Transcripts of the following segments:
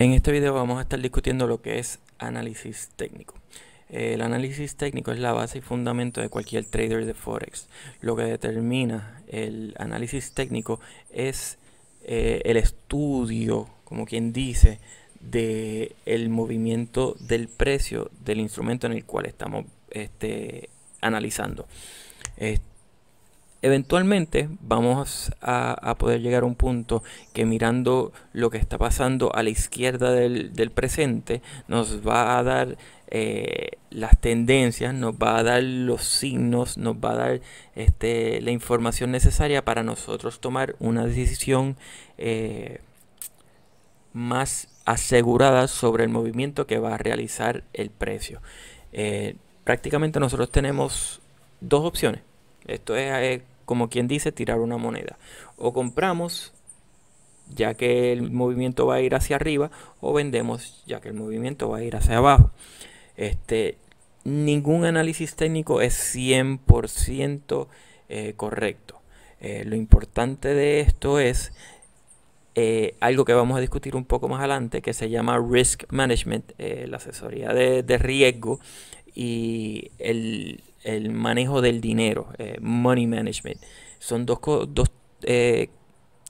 En este video vamos a estar discutiendo lo que es análisis técnico. El análisis técnico es la base y fundamento de cualquier trader de Forex. Lo que determina el análisis técnico es eh, el estudio, como quien dice, del el movimiento del precio del instrumento en el cual estamos este, analizando. Este, eventualmente vamos a, poder llegar a un punto que mirando lo que está pasando a la izquierda del, presente nos va a dar eh, las tendencias, nos va a dar los signos, nos va a dar este, la información necesaria para nosotros tomar una decisión eh, más asegurada sobre el movimiento que va a realizar el precio. Eh, prácticamente nosotros tenemos dos opciones esto es eh, como quien dice tirar una moneda. O compramos ya que el movimiento va a ir hacia arriba o vendemos ya que el movimiento va a ir hacia abajo. Este, ningún análisis técnico es 100% eh, correcto. Eh, lo importante de esto es algo que vamos a discutir un poco más adelante que se llama risk management, la asesoría de, de riesgo y el, el manejo del dinero, eh, money management. Son dos, dos, eh,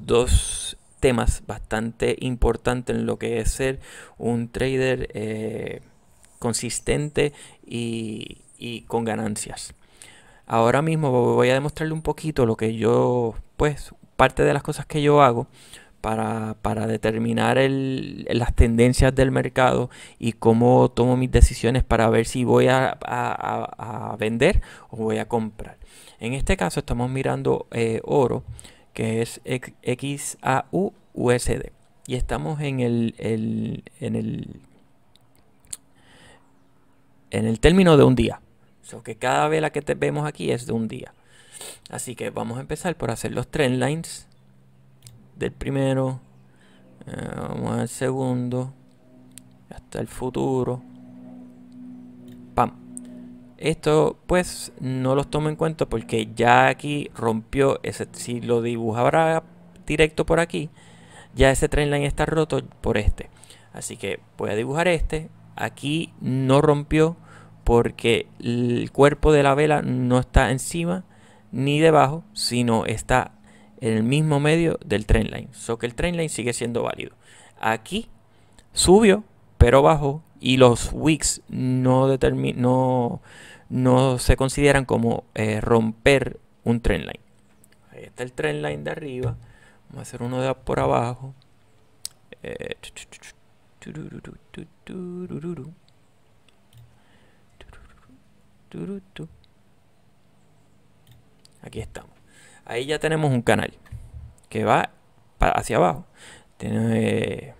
dos temas bastante importantes en lo que es ser un trader eh, consistente y, y, con ganancias. Ahora mismo voy a demostrarle un poquito lo que yo, pues, parte de las cosas que yo hago para, para determinar las tendencias del mercado y cómo tomo mis decisiones para ver si voy a, vender o voy a comprar. En este caso estamos mirando eh, oro, que es XAUUSD Y estamos en el, en el, en el término de un día. que cada vela que te vemos aquí es de un día. Así que vamos a empezar por hacer los trend lines del primero, eh, vamos al segundo, hasta el futuro. ¡Pam! Esto pues no los tomo en cuenta porque ya aquí rompió, ese, si lo dibujara directo por aquí, ya ese line está roto por este. Así que voy a dibujar este. Aquí no rompió porque el cuerpo de la vela no está encima ni debajo, sino está en el mismo medio del trendline. So que el trendline sigue siendo válido. Aquí subió, pero bajó. Y los wicks no, no, no se consideran como romper un trendline. Ahí está el line de arriba. Vamos a hacer uno de por abajo. Aquí estamos. Ahí ya tenemos un canal que va hacia abajo. tiene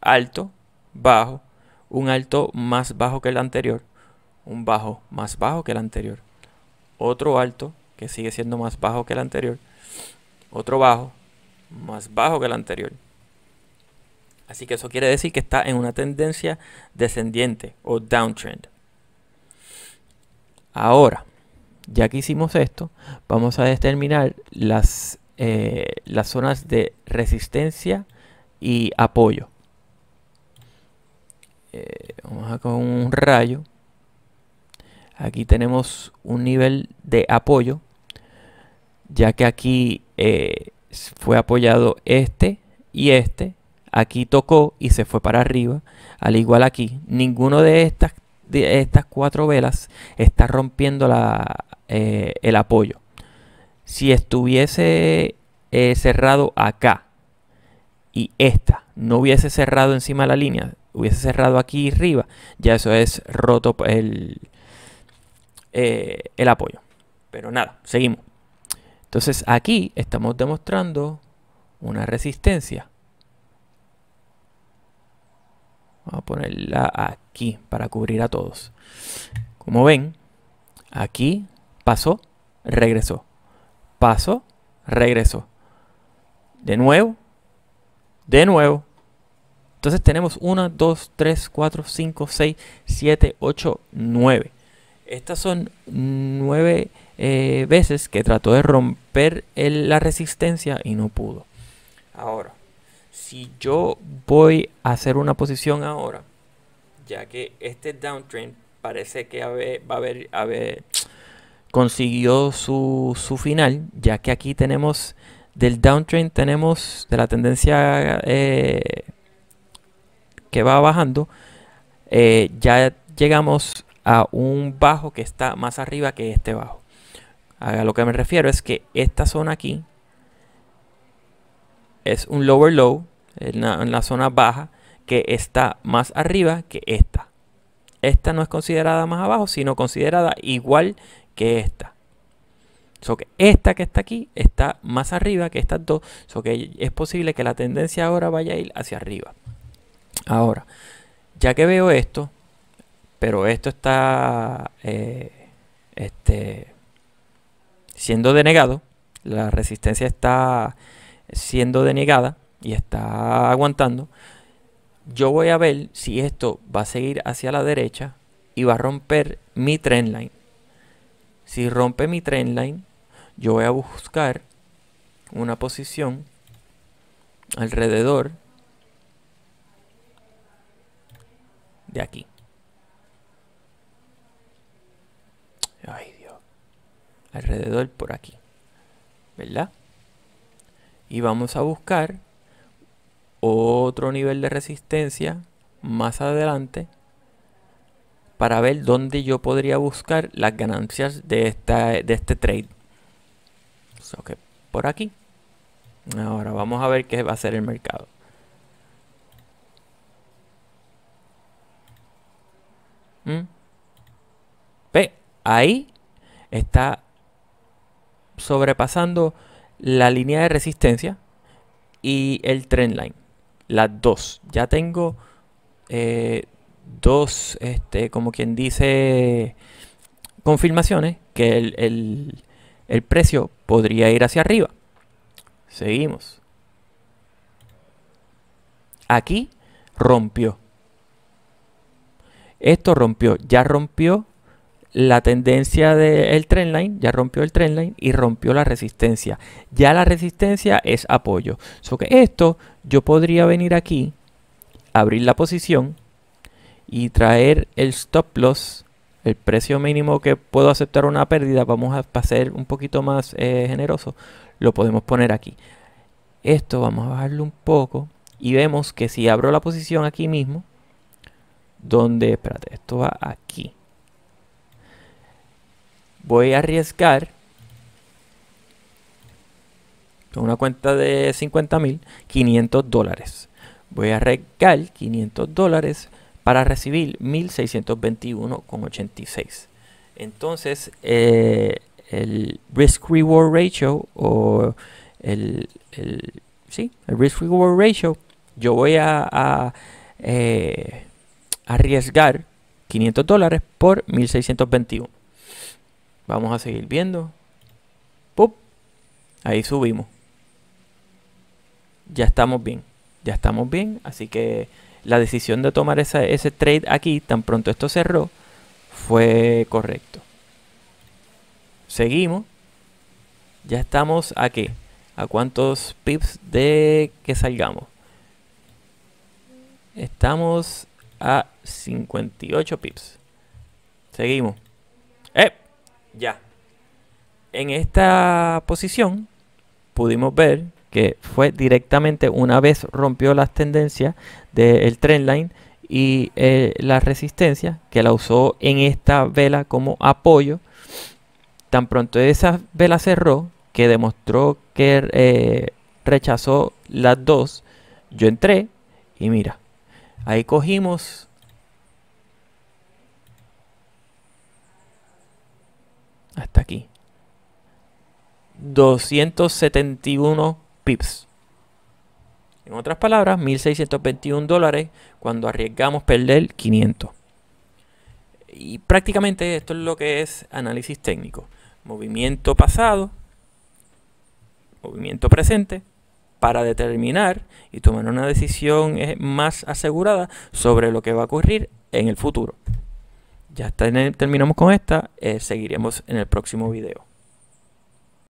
alto, bajo, un alto más bajo que el anterior, un bajo más bajo que el anterior, otro alto que sigue siendo más bajo que el anterior, otro bajo más bajo que el anterior. Así que eso quiere decir que está en una tendencia descendiente o downtrend. Ahora, ya que hicimos esto, vamos a determinar las, eh, las zonas de resistencia y apoyo. Eh, vamos a con un rayo. Aquí tenemos un nivel de apoyo, ya que aquí eh, fue apoyado este y este. Aquí tocó y se fue para arriba, al igual aquí. Ninguno de estas, de estas cuatro velas está rompiendo la, eh, el apoyo. Si estuviese eh, cerrado acá y esta no hubiese cerrado encima de la línea, hubiese cerrado aquí arriba, ya eso es roto el, eh, el apoyo. Pero nada, seguimos. Entonces aquí estamos demostrando una resistencia. Vamos a ponerla aquí para cubrir a todos. Como ven, aquí pasó, regresó, pasó, regresó. De nuevo, de nuevo. Entonces tenemos 1, 2, 3, 4, 5, 6, 7, 8, 9. Estas son 9 eh, veces que trató de romper la resistencia y no pudo. Ahora, si yo voy a hacer una posición ahora, ya que este downtrend parece que va a haber consiguió su, su final, ya que aquí tenemos del downtrend, tenemos de la tendencia eh, que va bajando, eh, ya llegamos a un bajo que está más arriba que este bajo. A lo que me refiero es que esta zona aquí es un lower low, en la, zona baja, que está más arriba que esta. Esta no es considerada más abajo, sino considerada igual que esta. que esta que está aquí está más arriba que estas dos. So que es posible que la tendencia ahora vaya a ir hacia arriba. Ahora, ya que veo esto, pero esto está eh, este, siendo denegado, la resistencia está siendo denegada y está aguantando, yo voy a ver si esto va a seguir hacia la derecha y va a romper mi trendline. Si rompe mi line, yo voy a buscar una posición alrededor de aquí. Ay Dios. Alrededor por aquí. ¿Verdad? Y vamos a buscar otro nivel de resistencia más adelante para ver dónde yo podría buscar las ganancias de, esta, de este trade. por aquí. Ahora vamos a ver qué va a ser el mercado. Mm. Ve, ahí está sobrepasando la línea de resistencia y el trend line. Las dos. Ya tengo eh, dos, este, como quien dice, confirmaciones que el, precio podría ir hacia arriba. Seguimos. Aquí rompió. Esto rompió, ya rompió la tendencia del de trendline, ya rompió el trendline y rompió la resistencia. Ya la resistencia es apoyo. que esto yo podría venir aquí, abrir la posición y traer el stop loss, el precio mínimo que puedo aceptar una pérdida, vamos a hacer un poquito más eh, generoso, lo podemos poner aquí. Esto vamos a bajarlo un poco y vemos que si abro la posición aquí mismo, donde, espérate, esto va aquí. Voy a arriesgar con una cuenta de 50 mil, 500 dólares. Voy a arriesgar 500 dólares para recibir 1621,86. Entonces, eh, el risk-reward ratio o el, sí, el risk-reward ratio, yo voy a, eh, arriesgar 500 dólares por 1621. Vamos a seguir viendo. ¡Pup! Ahí subimos. Ya estamos bien. Ya estamos bien. Así que la decisión de tomar ese trade aquí, tan pronto esto cerró, fue correcto. Seguimos. Ya estamos a ¿A cuántos pips de que salgamos? Estamos a 58 pips. Seguimos. ¡Eh! Ya. En esta posición pudimos ver que fue directamente una vez rompió las tendencias del trendline y eh, la resistencia que la usó en esta vela como apoyo. Tan pronto esa vela cerró, que demostró que eh, rechazó las dos, yo entré y mira, ahí cogimos hasta aquí. 271 pips. En otras palabras, 1.621 dólares cuando arriesgamos perder 500. Y prácticamente esto es lo que es análisis técnico. Movimiento pasado, movimiento presente, para determinar y tomar una decisión eh, más asegurada sobre lo que va a ocurrir en el futuro. Ya terminamos con esta, eh, seguiremos en el próximo video.